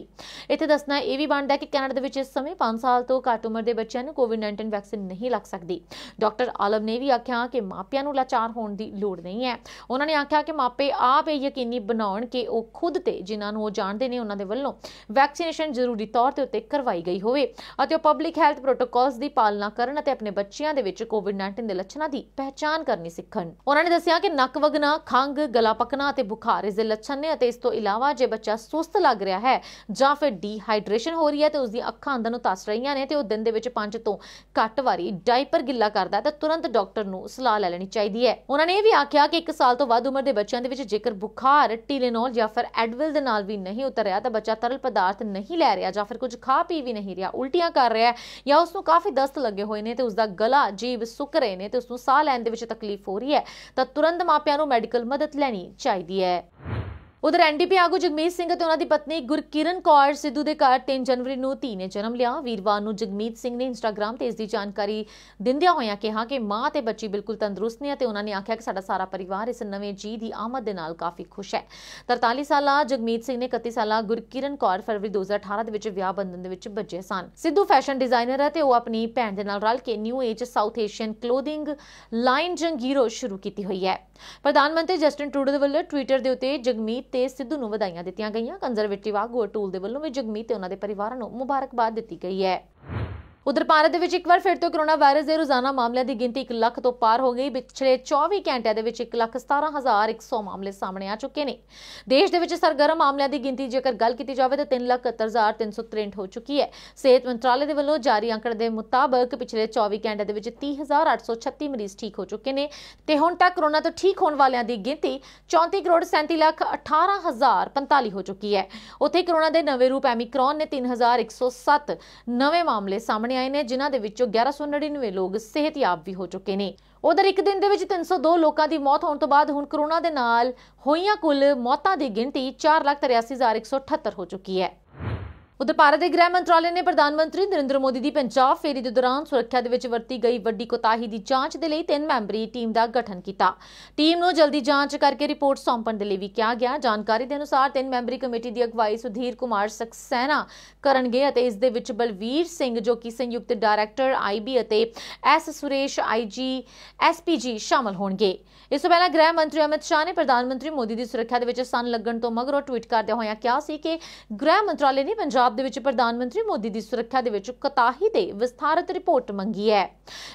ਇੱਥੇ ਦੱਸਣਾ ਇਹ ਵੀ ਬਣਦਾ ਕਿ ਕੈਨੇਡਾ ਦੇ ਵਿੱਚ ਇਸ ਸਮੇਂ 5 ਸਾਲ ਤੋਂ ਘੱਟ ਉਮਰ ਦੇ ਬੱਚਿਆਂ ਨੂੰ ਕੋਵਿਡ-19 ਵੈਕਸੀਨ ਨਹੀਂ ਲੱਗ ਸਕਦੀ ਡਾਕਟਰ ਆਲਮ ਨੇ ਵੀ ਆਖਿਆ ਕਿ ਮਾਪਿਆਂ ਨੂੰ ਲਾਚਾਰ ਹੋਣ ਦੀ ਲੋੜ ਨਹੀਂ ਹੈ ਉਹਨਾਂ ਨੇ ਆਖਿਆ ਕਿ ਮਾਪੇ ਆਪ ਇਹ ਯਕੀਨੀ ਬਣਾਉਣ ਕਿ ਉਹ ਖੁਦ ਤੇ ਜਿਨ੍ਹਾਂ ਨੂੰ ਉਹ ਜਾਣਦੇ ਨੇ ਉਹਨਾਂ ਦੇ ਵੱਲੋਂ ਵੈਕਸੀਨੇਸ਼ਨ ਜ਼ਰੂਰੀ ਤੌਰ ਤੇ ਉੱਤੇ ਕਰਵਾਈ ਗਈ ਹੋਵੇ ਅਤੇ ਉਹ ਪਬਲਿਕ ਹੈਲਥ ਪ੍ਰੋਟੋਕਾਲਸ ਦੀ ਪਾਲਣਾ ਕਰਨ ਅਤੇ ਆਪਣੇ ਬੱਚਿਆਂ ਦੇ ਵਿੱਚ ਕੋਵਿਡ-19 ਦੇ ਲੱਛਣਾਂ ਦੀ ਪਹਿਚਾਨ ਕਰਨੀ ਸਿੱਖਣ ਉਹਨਾਂ ਨੇ ਦੱਸਿਆ ਕਿ ਨੱਕ ਵਗਣਾ ਖੰਗ ਗਲਾ ਪਕਣਾ ਅਤੇ ਬੁਖਾਰ ਇਸ ਦੇ ਲੱਛਣ ਨੇ ਅਤੇ ਇਸ ਤੋਂ ਇਲਾਵਾ ਜੇ ਬੱਚਾ ਸੁਸਤ ਲੱਗ ਰਿਹਾ ਹੈ ਜਾਂ ਫਿਰ ਡੀਹਾਈਡਰੇਸ਼ਨ ਹੋ ਰਹੀ ਹੈ ਤੇ ਉਸ ਦੀਆਂ ਅੱਖਾਂ ਅੰਦਰ ਨੂੰ ਤਸ ਰਹੀਆਂ ਨੇ ਤੇ ਉਹ ਦਿਨ ਦੇ ਵਿੱਚ 5 ਤੋਂ ਘੱਟ ਵਾਰੀ ਡਾਈਪਰ ਗਿੱਲਾ ਕਰਦਾ ਤਾਂ ਤੁਰੰਤ ਡਾਕਟਰ ਨੂੰ ਸਲਾਹ ਲੈ ਲੈਣੀ ਚਾਹੀਦੀ ਹੈ ਉਹਨਾਂ ਨੇ ਇਹ ਵੀ ਆਖਿਆ ਕਿ 1 ਸਾਲ ਤੋਂ ਵੱਧ ਉਮਰ ਦੇ ਬੱਚਿਆਂ ਦੇ ਵਿੱਚ ਜੇਕਰ ਬੁਖਾਰ ਟੀਲੇਨੋਲ ਜਾਂ ਫਿਰ ਐਡਵਿਲ ਦੇ ਨਾਲ ਵੀ ਨਹੀਂ ਉਤਰ ਰਿਹਾ ਤਾਂ ਬੱਚਾ ਤਰਲ ਪਦਾਰਥ ਨਹੀਂ ਲੈ ਰਿਹਾ ਜਾਂ ਫਿਰ ਕੁਝ ਖਾ ਪੀ ਵੀ ਨਹੀਂ ਰਿਹਾ ਉਲਟੀਆਂ ਕਰ ਰਿਹਾ ਹੈ ਜਾਂ ਉਸ ਨੂੰ ਕਾਫੀ ਦਸਤ ਲੱਗੇ ਹੋਏ ਨੇ ਤੇ ਉਸ ਦਾ ਗਲਾ ਜੀਭ ਸੁੱਕ ਰਹੇ ਨੇ ਤੇ ਉਸ ਨੂੰ ਸਾਹ ਲੈਣ ਦੇ ਵਿੱਚ ਤਕਲੀਫ ਹੋ ਰਹੀ ਹੈ ਤਾਂ ਤੁਰੰਤ ਮਾਪਿਆਂ ਨੂੰ ਮੈਡੀਕਲ ਮਦਦ ਲੈਣੀ ਚਾਹੀਦੀ 的。ਉਧਰ ਐਨਡੀਪੀ ਆਗੂ ਜਗਮੀਤ ਸਿੰਘ ਅਤੇ ਉਹਨਾਂ ਦੀ ਪਤਨੀ ਗੁਰਕਿਰਨ ਕੌਰ ਸਿੱਧੂ ਦੇ ਘਰ 3 ਜਨਵਰੀ ਨੂੰ ਧੀ ਨੇ ਜਨਮ ਲਿਆ ਵੀਰਵਾਰ ਨੂੰ ਜਗਮੀਤ ਸਿੰਘ ਨੇ ਇੰਸਟਾਗ੍ਰam ਤੇ ਇਸ ਦੀ ਜਾਣਕਾਰੀ ਦਿੰਦਿਆ ਹੋਇਆ ਕਿਹਾ ਕਿ ਮਾਂ ਤੇ ਬੱਚੀ ਬਿਲਕੁਲ ਤੰਦਰੁਸਤ ਨੇ ਅਤੇ ਉਹਨਾਂ ਨੇ ਆਖਿਆ ਕਿ ਸਾਡਾ ਸਾਰਾ ਪਰਿਵਾਰ ਇਸ ਨਵੇਂ ਜੀ ਦੀ ਆਮਦ ਦੇ ਨਾਲ ਕਾਫੀ ਖੁਸ਼ ਹੈ 43 ਸਾਲਾ ਜਗਮੀਤ ਸਿੰਘ ਨੇ 31 ਸਾਲਾ ਗੁਰਕਿਰਨ ਕੌਰ ਫਰਵਰੀ 2018 ਦੇ ਵਿੱਚ ਵਿਆਹ ਬੰਧਨ ਦੇ ਵਿੱਚ ਬੱਜੇ ਸਨ ਸਿੱਧੂ ਫੈਸ਼ਨ ਡਿਜ਼ਾਈਨਰ ਹੈ ਤੇ ਉਹ ਆਪਣੀ ਭੈਣ ਦੇ ਨਾਲ ਰਲ ਕੇ new age South Asian clothing line Jangiro ਸ਼ੁਰੂ ਕੀਤੀ ਹੋਈ ਹੈ ਪ੍ਰਧਾਨ ਮੰਤਰੀ ਜਸਟਿਨ ਟਰੂਡੋ ਦੇ ਵੱਲੋਂ ਟਵਿੱਟਰ ਦੇ ਉੱਤੇ ਜਗਮੀਤ ਤੇ ਸਿੱਧੂ ਨੂੰ ਵਧਾਈਆਂ ਦਿੱਤੀਆਂ ਗਈਆਂ ਕੰਜ਼ਰਵੇਟਿਵ ਆਗੂ ਅਟੂਲ ਦੇ ਵੱਲੋਂ ਵੀ ਜਗਮੀਤ ਤੇ ਉਹਨਾਂ ਦੇ ਪਰਿਵਾਰਾਂ ਨੂੰ ਮੁਬਾਰਕਬਾਦ ਦਿੱਤੀ ਗਈ ਹੈ ਉਧਰ ਭਾਰਤ ਦੇ ਵਿੱਚ ਇੱਕ ਵਾਰ ਫਿਰ ਤੋਂ ਕੋਰੋਨਾ ਵਾਇਰਸ ਦੇ ਰੋਜ਼ਾਨਾ ਮਾਮਲਿਆਂ ਦੀ ਗਿਣਤੀ 1 ਲੱਖ ਤੋਂ ਪਾਰ ਹੋ ਗਈ ਪਿਛਲੇ 24 ਘੰਟਿਆਂ ਦੇ ਵਿੱਚ 117100 ਮਾਮਲੇ ਸਾਹਮਣੇ ਆ ਚੁੱਕੇ ਨੇ ਦੇਸ਼ ਦੇ ਵਿੱਚ ਸਰਗਰਮ ਮਾਮਲਿਆਂ ਦੀ ਗਿਣਤੀ ਜੇਕਰ ਗੱਲ ਕੀਤੀ ਜਾਵੇ ਤਾਂ 371363 ਹੋ ਚੁੱਕੀ ਹੈ ਸਿਹਤ ਮੰਤਰਾਲੇ ਦੇ ਵੱਲੋਂ ਜਾਰੀ ਅੰਕੜੇ ਦੇ ਮੁਤਾਬਕ ਪਿਛਲੇ 24 ਘੰਟਿਆਂ ਦੇ ਵਿੱਚ 30836 ਮਰੀਜ਼ ਠੀਕ ਹੋ ਚੁੱਕੇ ਨੇ ਤੇ ਹੁਣ ਤੱਕ ਕੋਰੋਨਾ ਤੋਂ ਠੀਕ ਹੋਣ ਵਾਲਿਆਂ ਦੀ ਗਿਣਤੀ 34 ਕਰੋੜ 37 ਲੱਖ 18045 ਹੋ ਚੁੱਕੀ ਹੈ ਉੱਥੇ ਕੋਰੋਨਾ ਦੇ ਨਵੇਂ ਰੂਪ ਐਮਿਕਰੋਨ ਨੇ 3107 ਨਵੇਂ ਮਾਮਲੇ ਸਾਹਮਣੇ ਸਾਹਮਣੇ ਆਏ ਨੇ ਜਿਨ੍ਹਾਂ ਦੇ ਵਿੱਚੋਂ 1199 ਲੋਕ ਸਿਹਤਯਾਬ ਵੀ ਹੋ ਚੁੱਕੇ ਨੇ ਉਧਰ ਇੱਕ ਦਿਨ ਦੇ ਵਿੱਚ 302 ਲੋਕਾਂ ਦੀ ਮੌਤ ਹੋਣ ਤੋਂ ਬਾਅਦ ਹੁਣ ਕਰੋਨਾ ਦੇ ਨਾਲ ਹੋਈਆਂ ਕੁੱਲ ਮੌਤਾਂ ਦੀ ਗਿਣਤੀ 4,83,178 ਹੋ ਚੁੱਕੀ ਹੈ ਉਧਰ ਭਾਰਤ ਦੇ ਗ੍ਰਹਿ ਮੰਤਰਾਲੇ ਨੇ ਪ੍ਰਧਾਨ ਮੰਤਰੀ ਨਰਿੰਦਰ ਮੋਦੀ ਦੀ ਪੰਜਾਬ ਫੇਰੀ ਦੇ ਦੌਰਾਨ ਸੁਰੱਖਿਆ ਦੇ ਵਿੱਚ ਵਰਤੀ ਗਈ ਵੱਡੀ ਕੋਤਾਹੀ ਦੀ ਜਾਂਚ ਦੇ ਲਈ ਤਿੰਨ ਮੈਂਬਰੀ ਟੀਮ ਦਾ ਗਠਨ ਕੀਤਾ ਟੀਮ ਨੂੰ ਜਲਦੀ ਜਾਂਚ ਕਰਕੇ ਰਿਪੋਰਟ ਸੌਂਪਣ ਦੇ ਲਈ ਵੀ ਕਿਹਾ ਗਿਆ ਜਾਣਕਾਰੀ ਦੇ ਅਨੁਸਾਰ ਤਿੰਨ ਮੈਂਬਰੀ ਕਮੇਟੀ ਦੀ ਅਗਵਾਈ ਸੁਧੀਰ ਕੁਮਾਰ ਸਕਸੈਨਾ ਕਰਨਗੇ ਅਤੇ ਇਸ ਦੇ ਵਿੱਚ ਬਲਵੀਰ ਸਿੰਘ ਜੋ ਕਿ ਸੰਯੁਕਤ ਡਾਇਰੈਕਟਰ ਆਈਬੀ ਅਤੇ ਐਸ ਸੁਰੇਸ਼ ਆਈਜੀ ਐਸਪੀਜੀ ਸ਼ਾਮਲ ਹੋਣਗੇ ਇਸ ਤੋਂ ਪਹਿਲਾਂ ਗ੍ਰਹਿ ਮੰਤਰੀ ਅਮਿਤ ਸ਼ਾਹ ਨੇ ਪ੍ਰਧਾਨ ਮੰਤਰੀ ਮੋਦੀ ਦੀ ਸੁਰੱਖਿਆ ਦੇ ਵਿੱਚ ਸਨ ਲੱਗਣ ਤੋਂ ਮਗਰੋਂ ਟਵੀਟ ਕਰਦੇ ਹੋਇਆ ਕਿਹਾ ਸੀ ਕਿ ਗ੍ਰਹਿ ਮੰਤਰਾਲੇ ਨੇ ਪੰਜਾਬ ਪੰਜਾਬ ਦੇ ਵਿੱਚ ਪ੍ਰਧਾਨ ਮੰਤਰੀ ਮੋਦੀ ਦੀ ਸੁਰੱਖਿਆ ਦੇ ਵਿੱਚ ਕਤਾਹੀ ਤੇ ਵਿਸਥਾਰਤ ਰਿਪੋਰਟ ਮੰਗੀ ਹੈ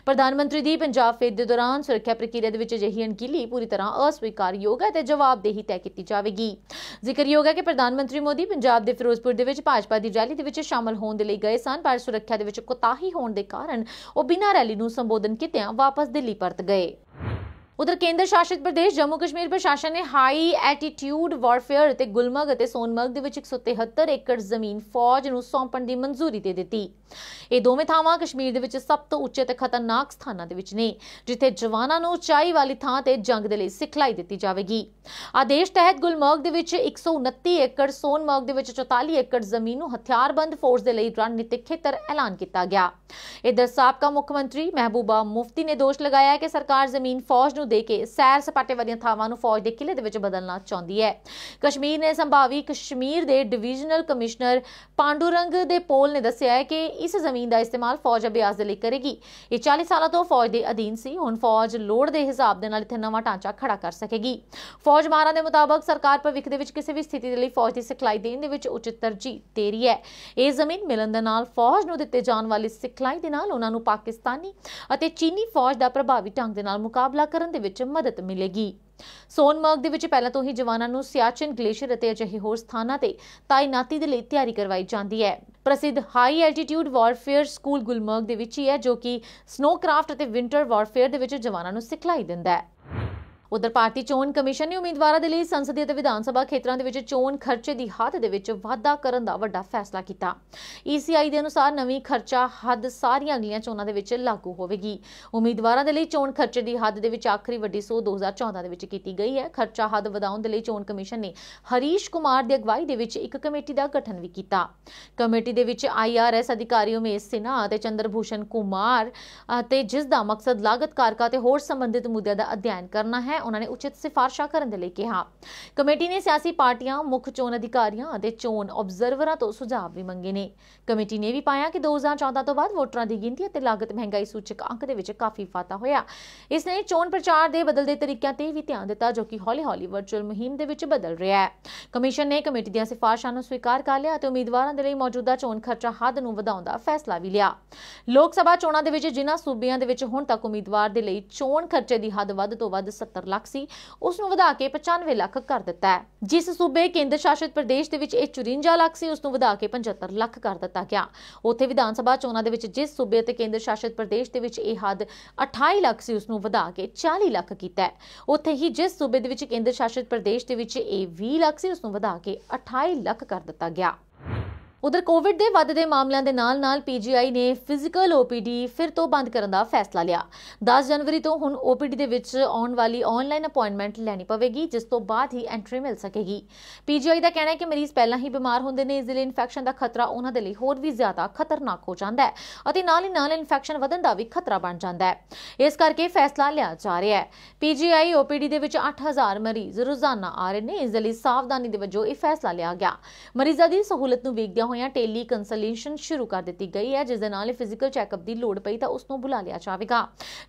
ਪ੍ਰਧਾਨ ਮੰਤਰੀ ਦੀ ਪੰਜਾਬ ਫੇਰ ਦੇ ਦੌਰਾਨ ਸੁਰੱਖਿਆ ਪ੍ਰਕਿਰਿਆ ਦੇ ਵਿੱਚ ਅਜਿਹੀ ਅਣਕੀਲੀ ਪੂਰੀ ਤਰ੍ਹਾਂ ਅਸਵੀਕਾਰਯੋਗ ਹੈ ਤੇ ਜਵਾਬਦੇਹੀ ਤੈਅ ਕੀਤੀ ਜਾਵੇਗੀ ਜ਼ਿਕਰਯੋਗ ਹੈ ਕਿ ਪ੍ਰਧਾਨ ਮੰਤਰੀ ਮੋਦੀ ਪੰਜਾਬ ਦੇ ਫਿਰੋਜ਼ਪੁਰ ਦੇ ਵਿੱਚ ਭਾਜਪਾ ਦੀ ਰੈਲੀ ਦੇ ਵਿੱਚ ਸ਼ਾਮਲ ਹੋਣ ਦੇ ਲਈ ਗਏ ਸਨ ਪਰ ਸੁਰੱਖਿਆ ਦੇ ਵਿੱਚ ਕਤਾਹੀ ਹੋਣ ਦੇ ਕਾਰਨ ਉਹ ਬਿਨਾਂ ਰੈਲੀ ਨੂੰ ਸੰਬੋਧਨ ਆ ਵਾਪਸ ਦਿੱਲੀ ਪਰਤ ਗਏ ਉਧਰ ਕੇਂਦਰ ਸ਼ਾਸਿਤ ਪ੍ਰਦੇਸ਼ ਜੰਮੂ ਕਸ਼ਮੀਰ ਪ੍ਰਸ਼ਾਸਨ ਨੇ ਹਾਈ ਐਟੀਟਿਊਡ ਵਾਰਫੇਅਰ ਤੇ ਗੁਲਮਰਗ ਅਤੇ ਸੋਨਮਰਗ ਦੇ ਵਿੱਚ 173 ਏਕੜ ਜ਼ਮੀਨ ਫੌਜ ਨੂੰ ਸੌਂਪਣ ਦੀ ਮਨਜ਼ੂਰੀ ਦੇ ਦਿੱਤੀ ਇਹ ਦੋਵੇਂ ਥਾਵਾਂ ਕਸ਼ਮੀਰ ਦੇ ਵਿੱਚ ਸਭ ਤੋਂ ਉੱਚੇ ਤੇ ਖਤਰਨਾਕ ਸਥਾਨਾਂ ਦੇ ਵਿੱਚ ਨੇ ਜਿੱਥੇ ਜਵਾਨਾਂ ਨੂੰ ਉਚਾਈ ਵਾਲੀ ਥਾਂ ਤੇ ਜੰਗ ਦੇ ਲਈ ਸਿਖਲਾਈ ਦਿੱਤੀ ਜਾਵੇਗੀ ਆਦੇਸ਼ ਤਹਿਤ ਗੁਲਮਰਗ ਦੇ ਵਿੱਚ 129 ਏਕੜ ਸੋਨਮਰਗ ਦੇ ਵਿੱਚ 44 ਏਕੜ ਜ਼ਮੀਨ ਨੂੰ ਹਥਿਆਰਬੰਦ ਫੋਰਸ ਦੇ ਲਈ ਰਣਨੀਤਿਕ ਖੇਤਰ ਐਲਾਨ ਕੀਤਾ ਗਿਆ ਇਧਰ ਸਾਬਕਾ ਮੁੱਖ ਮੰਤਰੀ ਮਹਿਬੂਬਾ ਮੁਫਤੀ ਨੇ ਦੋਸ਼ ਲਗਾਇਆ ਕਿ ਸਰਕਾਰ ਜ਼ਮੀਨ ਫੌਜ ਨੂੰ ਦੇ ਕੇ ਸੈਰ ਸਪਾਟੇ ਵਾਲੀਆਂ ਥਾਵਾਂ ਨੂੰ ਫੌਜ ਦੇ ਕਿਲੇ ਦੇ ਵਿੱਚ ਬਦਲਣਾ ਚਾਹੁੰਦੀ ਹੈ ਕਸ਼ਮੀਰ ਨੇ ਸੰਭਾਵੀ ਕਸ਼ਮੀਰ ਦੇ ਡਿਵੀਜ਼ਨਲ ਕਮਿਸ਼ਨਰ ਪਾਂਡੂਰੰਗ ਦੇ ਪੋਲ ਨੇ ਦੱਸਿਆ ਹੈ ਕਿ ਇਸ ਜ਼ਮੀਨ ਦਾ ਇਸਤੇਮਾਲ ਫੌਜ ਅਭਿਆਸ ਦੇ ਲਈ ਕਰੇਗੀ ਇਹ 40 ਸਾਲਾਂ ਤੋਂ ਫੌਜ ਦੇ ਅਧੀਨ ਸੀ ਹੁਣ ਫੌਜ ਲੋੜ ਦੇ ਹਿਸਾਬ ਦੇ ਨਾਲ ਇੱਥੇ ਨਵਾਂ ਢਾਂਚਾ ਖੜਾ ਕਰ ਸਕੇਗੀ ਫੌਜ ਮਾਰਾਂ ਦੇ ਮੁਤਾਬਕ ਸਰਕਾਰ ਭਵਿੱਖ ਦੇ ਵਿੱਚ ਕਿਸੇ ਵੀ ਸਥਿਤੀ ਦੇ ਲਈ ਫੌਜ ਦੀ ਸਿਖਲਾਈ ਦੇਣ ਦੇ ਵਿੱਚ ਉਚਿਤ ਤਰਜੀਹ ਦੇ ਰਹੀ ਹੈ ਇਹ ਜ਼ਮੀਨ ਮਿਲਣ ਦੇ ਨਾਲ ਫੌਜ ਨੂੰ ਦਿੱਤੇ ਜਾਣ ਵਾਲੀ ਸਿਖਲਾਈ ਦੇ ਨਾਲ ਉਹਨਾਂ ਨੂੰ ਪਾਕਿਸਤਾਨੀ ਅਤੇ ਚੀਨੀ ਫੌਜ ਦਾ ਪ੍ਰਭਾਵੀ ਢੰਗ ਦੇ ਨਾਲ ਮੁਕਾਬਲਾ ਕਰਨ ਦੇ ਵਿੱਚ ਮਦਦ ਮਿਲੇਗੀ ਸੋਨਮਰਗ ਦੇ ਵਿੱਚ ਪਹਿਲਾਂ ਤੋਂ ਹੀ ਜਵਾਨਾਂ ਨੂੰ ਸਿਆਚਿਨ ਗਲੇਸ਼ੀਅਰ ਅਤੇ ਅਜਿਹੇ ਹੋਰ ਸਥਾਨਾਂ ਤੇ ਤਾਇਨਾਤੀ ਦੇ ਲਈ ਤਿਆਰੀ ਕਰਵਾਈ ਜਾਂਦੀ ਹੈ ਪ੍ਰਸਿੱਧ high altitude warfare school Gulmarg ਦੇ ਵਿੱਚ ਹੀ ਹੈ ਜੋ ਕਿ ਸਨੋਕ੍ਰਾਫਟ ਅਤੇ ਵਿੰਟਰ ਵਾਰਫੇਅਰ ਦੇ ਵਿੱਚ ਜਵਾਨਾਂ ਨੂੰ ਸਿਖਲਾਈ ਦਿੰਦਾ ਹੈ ਉਧਰ ਪਾਰਟੀ ਚੋਣ ਕਮਿਸ਼ਨ ਨੇ ਉਮੀਦਵਾਰਾਂ ਦੇ ਲਈ ਸੰਸਦੀ ਅਤੇ ਵਿਧਾਨ ਸਭਾ ਖੇਤਰਾਂ ਦੇ ਵਿੱਚ ਚੋਣ ਖਰਚੇ ਦੀ ਹੱਦ ਦੇ ਵਿੱਚ ਵਾਧਾ ਕਰਨ ਦਾ ਵੱਡਾ ਫੈਸਲਾ ਕੀਤਾ ਈਸੀਆਈ ਦੇ ਅਨੁਸਾਰ ਨਵੀਂ ਖਰਚਾ ਹੱਦ ਸਾਰੀਆਂ ਅਗਲੀਆਂ ਚੋਣਾਂ ਦੇ ਵਿੱਚ ਲਾਗੂ ਹੋਵੇਗੀ ਉਮੀਦਵਾਰਾਂ ਦੇ ਲਈ ਚੋਣ ਖਰਚੇ ਦੀ ਹੱਦ ਦੇ ਵਿੱਚ ਆਖਰੀ ਵੱਡੀ ਸੋਧ 2014 ਦੇ ਵਿੱਚ ਕੀਤੀ ਗਈ ਹੈ ਖਰਚਾ ਹੱਦ ਵਧਾਉਣ ਦੇ ਲਈ ਚੋਣ ਕਮਿਸ਼ਨ ਨੇ ਹਰੀਸ਼ ਕੁਮਾਰ ਦੀ ਅਗਵਾਈ ਦੇ ਵਿੱਚ ਇੱਕ ਕਮੇਟੀ ਦਾ ਗਠਨ ਵੀ ਕੀਤਾ ਕਮੇਟੀ ਦੇ ਵਿੱਚ ਆਈਆਰਐਸ ਅਧਿਕਾਰੀ ਉਮੇਸ਼ ਸਿਨਾ ਅਤੇ ਚੰਦਰਭੂਸ਼ਣ ਕੁਮਾਰ ਅਤੇ ਜਿਸ ਦਾ ਮਕਸਦ ਲਾਗਤ ਕਾਰਕਾ ਤੇ ਹੋਰ ਸੰਬੰਧਿਤ ਮੁੱਦਿਆਂ ਦਾ ਅਧਿਐਨ ਕਰਨਾ ਹੈ ਉਹਨਾਂ ਨੇ ਉਚਿਤ ਸਿਫਾਰਸ਼ਾਂ ਕਰਨ ਦੇ ਲਈ ਕਿਹਾ ਕਮੇਟੀ ਨੇ ਸਿਆਸੀ ਪਾਰਟੀਆਂ ਮੁੱਖ ਚੋਣ ਅਧਿਕਾਰੀਆਂ ਅਤੇ ਚੋਣ ਆਬਜ਼ਰਵਰਾਂ ਤੋਂ ਸੁਝਾਅ ਵੀ ਮੰਗੇ ਨੇ ਕਮੇਟੀ ਨੇ ਵੀ ਪਾਇਆ ਕਿ 2014 ਤੋਂ ਬਾਅਦ ਵੋਟਰਾਂ ਦੀ ਗਿਣਤੀ ਅਤੇ ਲਾਗਤ ਮਹਿੰਗਾਈ ਸੂਚਕ ਅੰਕ ਦੇ ਵਿੱਚ ਕਾਫੀ ਫਾਤਾ ਹੋਇਆ ਇਸ ਨੇ ਚੋਣ ਪ੍ਰਚਾਰ ਦੇ ਬਦਲਦੇ ਤਰੀਕਿਆਂ ਤੇ ਵੀ ਧਿਆਨ ਦਿੱਤਾ ਜੋ ਕਿ ਹੌਲੀ-ਹੌਲੀ ਵਰਚੁਅਲ ਮੁਹਿੰਮ ਦੇ ਵਿੱਚ ਬਦਲ ਰਿਹਾ ਹੈ ਕਮਿਸ਼ਨ ਨੇ ਕਮੇਟੀ ਦੀਆਂ ਸਿਫਾਰਸ਼ਾਂ ਨੂੰ ਸਵੀਕਾਰ ਕਰ ਲਿਆ ਅਤੇ ਉਮੀਦਵਾਰਾਂ ਦੇ ਲਈ ਮੌਜੂਦਾ ਚੋਣ ਖਰਚਾ ਹੱਦ ਨੂੰ ਵਧਾਉਣ ਦਾ ਫੈਸਲਾ ਵੀ ਲਿਆ ਲੋਕ ਸਭਾ ਚੋਣਾਂ ਦੇ ਵਿੱਚ ਜਿਨ੍ਹਾਂ ਸੂਬਿਆਂ ਦੇ ਵਿੱਚ ਹੁਣ ਤੱਕ ਉਮੀਦਵਾਰ ਦੇ ਲਈ ਚੋਣ ਖਰਚੇ ਦੀ ਹੱਦ ਵੱਧ ਤੋਂ ਵੱਧ 70 ਲੱਖ ਸੀ ਉਸ ਨੂੰ ਵਧਾ ਕੇ 95 ਲੱਖ ਕਰ ਦਿੱਤਾ ਹੈ ਜਿਸ ਸੂਬੇ ਕੇਂਦਰ ਸ਼ਾਸਿਤ ਪ੍ਰਦੇਸ਼ ਦੇ ਵਿੱਚ ਇਹ 54 ਲੱਖ ਸੀ ਉਸ ਨੂੰ ਵਧਾ ਕੇ 75 ਲੱਖ ਕਰ ਦਿੱਤਾ ਗਿਆ ਉੱਥੇ ਵਿਧਾਨ ਸਭਾ ਚੋਣਾਂ ਦੇ ਵਿੱਚ ਜਿਸ ਸੂਬੇ ਅਤੇ ਕੇਂਦਰ ਸ਼ਾਸਿਤ ਪ੍ਰਦੇਸ਼ ਦੇ ਵਿੱਚ ਇਹ ਹੱਦ 28 ਲੱਖ ਸੀ ਉਸ ਨੂੰ ਵਧਾ ਕੇ 40 ਲੱਖ ਕੀਤਾ ਹੈ ਉੱਥੇ ਹੀ ਜਿਸ ਸੂਬੇ ਦੇ ਵਿੱਚ ਕੇਂਦਰ ਸ਼ਾਸਿਤ ਪ੍ਰਦੇਸ਼ ਦੇ ਵਿੱਚ ਇਹ 20 ਲੱਖ ਸੀ ਉਸ ਨੂੰ ਵਧਾ ਕੇ 28 ਲੱਖ ਕਰ ਦਿੱਤਾ ਗਿਆ ਉਧਰ ਕੋਵਿਡ ਦੇ ਵੱਧਦੇ ਮਾਮਲਿਆਂ ਦੇ ਨਾਲ-ਨਾਲ ਪੀਜੀਆਈ ਨੇ ਫਿਜ਼ੀਕਲ ਓਪੀਡੀ ਫਿਰ ਤੋਂ ਬੰਦ ਕਰਨ ਦਾ ਫੈਸਲਾ ਲਿਆ 10 ਜਨਵਰੀ ਤੋਂ ਹੁਣ ਓਪੀਡੀ ਦੇ ਵਿੱਚ ਆਉਣ ਵਾਲੀ ਆਨਲਾਈਨ ਅਪਾਇੰਟਮੈਂਟ ਲੈਣੀ ਪਵੇਗੀ ਜਿਸ ਤੋਂ ਬਾਅਦ ਹੀ ਐਂਟਰੀ ਮਿਲ ਸਕੇਗੀ ਪੀਜੀਆਈ ਦਾ ਕਹਿਣਾ ਹੈ ਕਿ ਮਰੀਜ਼ ਪਹਿਲਾਂ ਹੀ ਬਿਮਾਰ ਹੁੰਦੇ ਨੇ ਇਸ ਲਈ ਇਨਫੈਕਸ਼ਨ ਦਾ ਖਤਰਾ ਉਹਨਾਂ ਦੇ ਲਈ ਹੋਰ ਵੀ ਜ਼ਿਆਦਾ ਖਤਰਨਾਕ ਹੋ ਜਾਂਦਾ ਹੈ ਅਤੇ ਨਾਲ ਹੀ ਨਾਲ ਇਨਫੈਕਸ਼ਨ ਵਧਣ ਦਾ ਵੀ ਖਤਰਾ ਬਣ ਜਾਂਦਾ ਹੈ ਇਸ ਕਰਕੇ ਫੈਸਲਾ ਲਿਆ ਜਾ ਰਿਹਾ ਹੈ ਪੀਜੀਆਈ ਓਪੀਡੀ ਦੇ ਵਿੱਚ 8000 ਮਰੀਜ਼ ਰੋਜ਼ਾਨਾ ਆ ਰਹੇ ਨੇ ਇਸ ਲਈ ਸਾਵਧਾਨੀ ਦੇ ਵਜੋਂ ਇਹ ਫੈਸਲਾ ਲਿਆ ਗਿਆ ਮਰੀਜ਼ਾਂ ਦੀ ਸਹੂਲਤ ਨੂੰ ਵੇਖਦਿਆਂ ਹੋਇਆਂ ਟੈਲੀ ਕੰਸਲਟੇਸ਼ਨ ਸ਼ੁਰੂ ਕਰ ਦਿੱਤੀ ਗਈ ਹੈ ਜਿਸ ਦੇ ਨਾਲ ਫਿਜ਼ੀਕਲ ਚੈੱਕਅਪ ਦੀ ਲੋੜ ਪਈ ਤਾਂ ਉਸ ਨੂੰ ਬੁਲਾ ਲਿਆ ਜਾਵੇਗਾ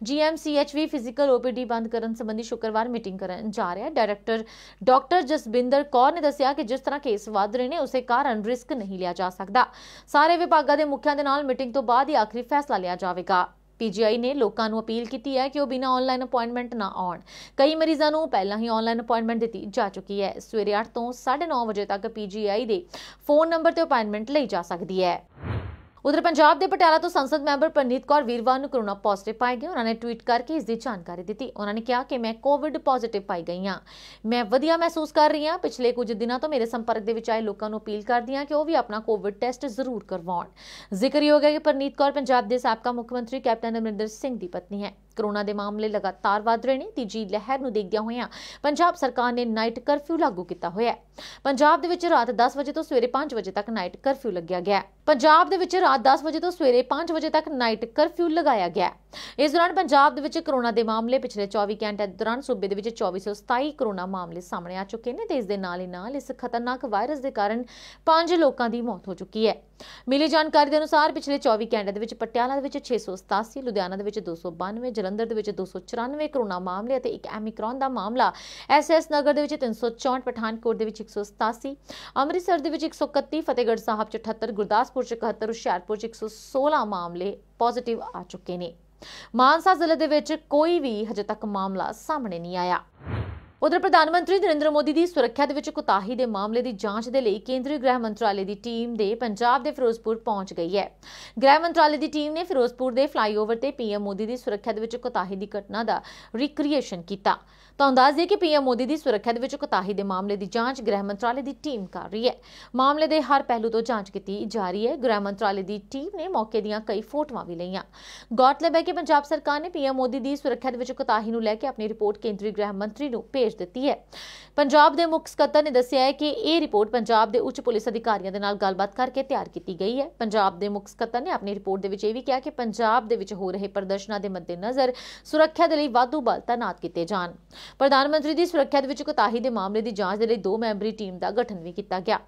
ਜੀਐਮਸੀਐਚ ਵੀ ਫਿਜ਼ੀਕਲ ਓਪੀਡੀ ਬੰਦ ਕਰਨ ਸੰਬੰਧੀ ਸ਼ੁੱਕਰਵਾਰ ਮੀਟਿੰਗ ਕਰਨ ਜਾ ਰਿਹਾ ਹੈ ਡਾਇਰੈਕਟਰ ਡਾਕਟਰ ਜਸਬਿੰਦਰ ਕੌਰ ਨੇ ਦੱਸਿਆ ਕਿ ਜਿਸ ਤਰ੍ਹਾਂ ਕੇਸ ਵਧ ਰਹੇ ਨੇ ਉਸੇ ਕਾਰਨ ਰਿਸਕ ਨਹੀਂ ਲਿਆ ਜਾ ਸਕਦਾ ਸਾਰੇ ਵਿਭਾਗਾਂ ਦੇ ਮੁਖੀਆਂ ਦੇ ਨਾਲ ਮੀਟਿੰਗ ਤੋਂ ਬਾਅਦ ਹੀ ਆਖਰੀ ਫੈਸਲਾ ਲਿਆ ਜਾਵੇਗਾ ਪੀਜੀਆਈ ਨੇ ਲੋਕਾਂ ਨੂੰ ਅਪੀਲ ਕੀਤੀ ਹੈ ਕਿ ਉਹ ਬਿਨਾਂ ਆਨਲਾਈਨ ਅਪਾਇੰਟਮੈਂਟ ਨਾ ਆਉਣ ਕਈ ਮਰੀਜ਼ਾਂ ਨੂੰ ਪਹਿਲਾਂ ਹੀ ਆਨਲਾਈਨ ਅਪਾਇੰਟਮੈਂਟ ਦਿੱਤੀ ਜਾ ਚੁੱਕੀ ਹੈ ਸਵੇਰੇ 8 ਤੋਂ 9:30 ਵਜੇ ਤੱਕ ਪੀਜੀਆਈ ਦੇ ਫੋਨ ਨੰਬਰ ਤੇ ਅਪਾਇੰਟਮੈਂਟ ਲਈ ਜਾ ਸਕਦੀ ਹੈ ਉਧਰ ਪੰਜਾਬ ਦੇ ਪਟਿਆਲਾ ਤੋਂ ਸੰਸਦ ਮੈਂਬਰ ਪਰਨੀਤ ਕੌਰ ਵੀਰਵਾਰ ਨੂੰ ਕਰੋਨਾ ਪੋਜ਼ਿਟਿਵ ਪਾਏ ਗਏ ਉਹਨਾਂ ਨੇ ਟਵੀਟ ਕਰਕੇ ਇਸ ਦੀ ਜਾਣਕਾਰੀ ਦਿੱਤੀ ਉਹਨਾਂ ਨੇ ਕਿਹਾ ਕਿ ਮੈਂ ਕੋਵਿਡ ਪੋਜ਼ਿਟਿਵ ਪਾਈ ਗਈ ਹਾਂ ਮੈਂ ਵਧੀਆ ਮਹਿਸੂਸ ਕਰ ਰਹੀ ਹਾਂ ਪਿਛਲੇ ਕੁਝ ਦਿਨਾਂ ਤੋਂ ਮੇਰੇ ਸੰਪਰਕ ਦੇ ਵਿੱਚ ਆਏ ਲੋਕਾਂ ਨੂੰ ਅਪੀਲ ਕਰਦੀ ਹਾਂ ਕਿ ਉਹ ਵੀ ਆਪਣਾ ਕੋਵਿਡ ਟੈਸਟ ਜ਼ਰੂਰ ਕਰਵਾਉਣ ਜ਼ਿਕਰਯੋਗ ਹੈ ਕਿ ਪਰਨੀਤ ਕੌਰ ਪੰਜਾਬ ਦੇ ਸਾਬਕਾ ਮੁੱਖ ਮੰਤਰੀ ਕੈਪਟਨ ਅਮਰਿੰਦਰ ਸਿੰਘ ਦੀ ਪਤਨੀ ਹੈ ਕਰੋਨਾ ਦੇ ਮਾਮਲੇ ਲਗਾਤਾਰ ਵਧ ਰਹੇ ਨੇ ਤੀਜੀ ਲਹਿਰ ਨੂੰ ਦੇਖਦਿਆਂ ਹੋਇਆਂ ਪੰਜਾਬ ਸਰਕਾਰ ਨੇ ਨਾਈਟ ਕਰਫਿਊ ਲਾਗੂ ਕੀਤਾ ਹੋਇਆ ਹੈ ਪੰਜਾਬ ਦੇ ਵਿੱਚ ਰਾਤ 10 ਵਜੇ ਤੋਂ ਸਵੇਰੇ 5 ਵਜੇ ਤੱਕ ਨਾਈਟ ਕਰਫਿਊ ਲੱਗਿਆ ਗਿਆ ਹੈ ਪੰਜਾਬ ਦੇ ਵਿੱਚ ਰਾਤ 10 ਵਜੇ ਤੋਂ ਸਵੇਰੇ 5 ਵਜੇ ਤੱਕ ਨਾਈਟ ਕਰਫਿਊ ਲਗਾਇਆ ਗਿਆ ਹੈ ਇਸ ਦੌਰਾਨ ਪੰਜਾਬ ਦੇ ਵਿੱਚ ਕਰੋਨਾ ਦੇ ਮਾਮਲੇ ਪਿਛਲੇ 24 ਘੰਟੇ ਦੌਰਾਨ ਸੂਬੇ ਦੇ ਵਿੱਚ 2427 ਕਰੋਨਾ ਮਾਮਲੇ ਸਾਹਮਣੇ ਆ ਚੁੱਕੇ ਨੇ ਤੇ ਇਸ ਦੇ ਨਾਲ ਹੀ ਨਾਲ ਇਸ ਖਤਰਨਾਕ ਵਾਇਰਸ ਦੇ ਕਾਰਨ 5 ਲੋਕਾਂ ਦੀ ਮੌਤ ਹੋ ਚੁੱਕੀ ਹੈ ਮਿਲੀ ਜਾਣਕਾਰੀ ਦੇ ਅਨੁਸਾਰ ਪਿਛਲੇ 24 ਘੰਟੇ ਦੇ ਵਿੱਚ ਪਟਿਆਲਾ ਦੇ ਵਿੱਚ 687 ਲੁਧਿਆਣਾ ਦੇ ਵਿੱਚ 292 ਜਲੰਧਰ ਦੇ ਵਿੱਚ 294 ਕਰੋਨਾ ਮਾਮਲੇ ਅਤੇ ਇੱਕ ਐਮਿਕਰੋਨ ਦਾ ਮਾਮਲਾ ਐਸਐਸ ਨਗਰ ਦੇ ਵਿੱਚ 364 ਪਠਾਨਕੋਟ ਦੇ ਵਿੱਚ 187 ਅੰਮ੍ਰਿਤਸਰ ਦੇ ਵਿੱਚ 131 ਫਤਿਹਗੜ੍ਹ ਸਾਹਿਬ 78 ਗੁਰਦਾਸਪੁਰ 74 ਹੁਸ਼ਿਆਰਪੁਰ 116 ਮਾਮਲੇ ਪੋਜ਼ਿਟਿਵ ਆ ਚੁੱਕੇ ਨੇ ਮਾਨਸਾ ਜ਼ਿਲ੍ਹੇ ਦੇ ਵਿੱਚ ਕੋਈ ਵੀ ਹਜੇ ਤੱਕ ਮਾਮਲਾ ਸਾਹਮਣੇ ਨਹੀਂ ਆਇਆ ਉਧਰ ਪ੍ਰਧਾਨ ਮੰਤਰੀ ਨਰਿੰਦਰ ਮੋਦੀ ਦੀ ਸੁਰੱਖਿਆ ਦੇ ਵਿੱਚ ਕੁਤਾਹੀ ਦੇ ਮਾਮਲੇ ਦੀ ਜਾਂਚ ਦੇ ਲਈ ਕੇਂਦਰੀ ਗ੍ਰਹਿ ਮੰਤਰਾਲੇ ਦੀ ਟੀਮ ਦੇ ਪੰਜਾਬ ਦੇ ਫਿਰੋਜ਼ਪੁਰ ਪਹੁੰਚ ਗਈ ਹੈ ਗ੍ਰਹਿ ਮੰਤਰਾਲੇ ਦੀ ਟੀਮ ਨੇ ਫਿਰੋਜ਼ਪੁਰ ਦੇ ਫਲਾਈਓਵਰ ਤੇ ਪੀਐਮ ਮੋਦੀ ਦੀ ਸੁਰੱਖਿਆ ਦੇ ਵਿੱਚ ਕੁਤਾਹੀ ਦੀ ਘਟਨਾ ਦਾ ਰੀਕ੍ਰੀਏਸ਼ਨ ਕੀਤਾ ਤਾਂ ਦੱਸ ਦਈਏ ਕਿ ਪੀਐਮ ਮੋਦੀ ਦੀ ਸੁਰੱਖਿਆ ਦੇ ਵਿੱਚ ਕੁਤਾਹੀ ਦੇ ਮਾਮਲੇ ਦੀ ਜਾਂਚ ਗ੍ਰਹਿ ਮੰਤਰਾਲੇ ਦੀ ਟੀਮ ਕਰ ਰਹੀ ਹੈ ਮਾਮਲੇ ਦੇ ਹਰ ਪਹਿਲੂ ਤੋਂ ਜਾਂਚ ਕੀਤੀ ਜਾ ਰਹੀ ਹੈ ਗ੍ਰਹਿ ਮੰਤਰਾਲੇ ਦੀ ਟੀਮ ਨੇ ਮੌਕੇ ਦੀਆਂ ਕਈ ਫੋਟੋਆਂ ਵੀ ਲਈਆਂ ਗੌਰਤਲਬ ਹੈ ਕਿ ਪੰਜਾਬ ਸਰਕਾਰ ਨੇ ਪੀਐਮ ਮੋਦੀ ਦੀ ਸੁਰੱਖਿਆ ਦੇ ਵਿੱਚ ਕੁਤਾਹੀ ਨੂੰ ਲੈ ਕੇ ਆਪਣੀ ਰਿਪੋਰਟ ਕੇਂਦਰੀ ਗ੍ਰਹਿ ਮੰਤਰੀ ਨੂੰ ਭੇਜ ਭੇਜ ਦਿੱਤੀ ਹੈ ਪੰਜਾਬ ਦੇ ਮੁੱਖ ਸਕੱਤਰ ਨੇ ਦੱਸਿਆ ਹੈ ਕਿ ਇਹ ਰਿਪੋਰਟ ਪੰਜਾਬ ਦੇ ਉੱਚ ਪੁਲਿਸ ਅਧਿਕਾਰੀਆਂ ਦੇ ਨਾਲ ਗੱਲਬਾਤ ਕਰਕੇ ਤਿਆਰ ਕੀਤੀ ਗਈ ਹੈ ਪੰਜਾਬ ਦੇ ਮੁੱਖ ਸਕੱਤਰ ਨੇ ਆਪਣੀ ਰਿਪੋਰਟ ਦੇ ਵਿੱਚ ਇਹ ਵੀ ਕਿਹਾ ਕਿ ਪੰਜਾਬ ਦੇ ਵਿੱਚ ਹੋ ਰਹੇ ਪ੍ਰਦਰਸ਼ਨਾਂ ਦੇ ਮੱਦੇਨਜ਼ਰ ਸੁਰੱਖਿਆ ਦੇ ਲਈ ਵਾਧੂ ਬਲ ਤਾਇਨਾਤ ਕੀਤੇ ਜਾਣ ਪ੍ਰਧਾਨ ਮੰਤਰੀ ਦੀ ਸੁਰੱਖਿਆ ਦੇ ਵਿੱਚ ਕੋਤਾਹੀ ਦੇ ਮਾਮਲੇ ਦੀ ਜਾਂਚ ਦੇ ਲਈ ਦੋ ਮੈਂਬਰੀ ਟੀਮ ਦਾ ਗਠਨ ਵੀ ਕੀਤਾ ਗਿਆ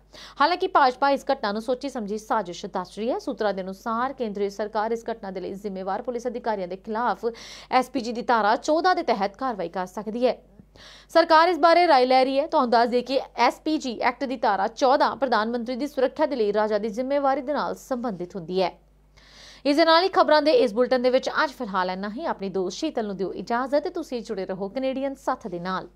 ਹਾਲਾਂਕਿ ਭਾਜਪਾ ਇਸ ਘਟਨਾ ਨੂੰ ਸੋਚੀ ਸਮਝੀ ਸਾਜ਼ਿਸ਼ ਦੱਸ ਰਹੀ ਹੈ ਸੂਤਰਾਂ ਦੇ ਅਨੁਸਾਰ ਕੇਂਦਰੀ ਸਰਕਾਰ ਇਸ ਘਟਨਾ ਦੇ ਲਈ ਜ਼ਿੰਮੇਵਾਰ ਪੁਲਿਸ ਅਧਿਕਾਰੀਆਂ ਦੇ ਖਿਲਾਫ ਐਸਪੀਜੀ ਦੀ ਧਾਰਾ 14 ਦੇ ਤਹਿਤ ਕਾਰਵਾਈ ਕਰ ਸਕਦੀ ਹੈ ਸਰਕਾਰ ਇਸ ਬਾਰੇ رائے ਲੈ ਰਹੀ ਹੈ ਤੁਹਾਨੂੰ ਦੱਸ ਦੇ ਕਿ ਐਸਪੀਜੀ ਐਕਟ ਦੀ ਧਾਰਾ 14 ਪ੍ਰਧਾਨ ਮੰਤਰੀ ਦੀ ਸੁਰੱਖਿਆ ਦੇ ਲਈ ਰਾਜਾ ਦੀ ਜ਼ਿੰਮੇਵਾਰੀ ਦੇ ਨਾਲ ਸੰਬੰਧਿਤ ਹੁੰਦੀ ਹੈ ਇਸ ਦੇ ਨਾਲ ਹੀ ਖਬਰਾਂ ਦੇ ਇਸ ਬੁਲਟਨ ਦੇ ਵਿੱਚ ਅੱਜ ਫਿਲਹਾਲ ਇੰਨਾ ਹੀ ਆਪਣੀ ਦੋਸਤ ਸ਼ੀਤਲ ਨੂੰ ਦਿਓ ਇਜਾਜ਼ਤ ਤੁਸੀਂ ਜੁੜੇ ਰਹੋ ਕੈਨੇਡੀਅਨ ਸਾਥ ਦੇ ਨਾਲ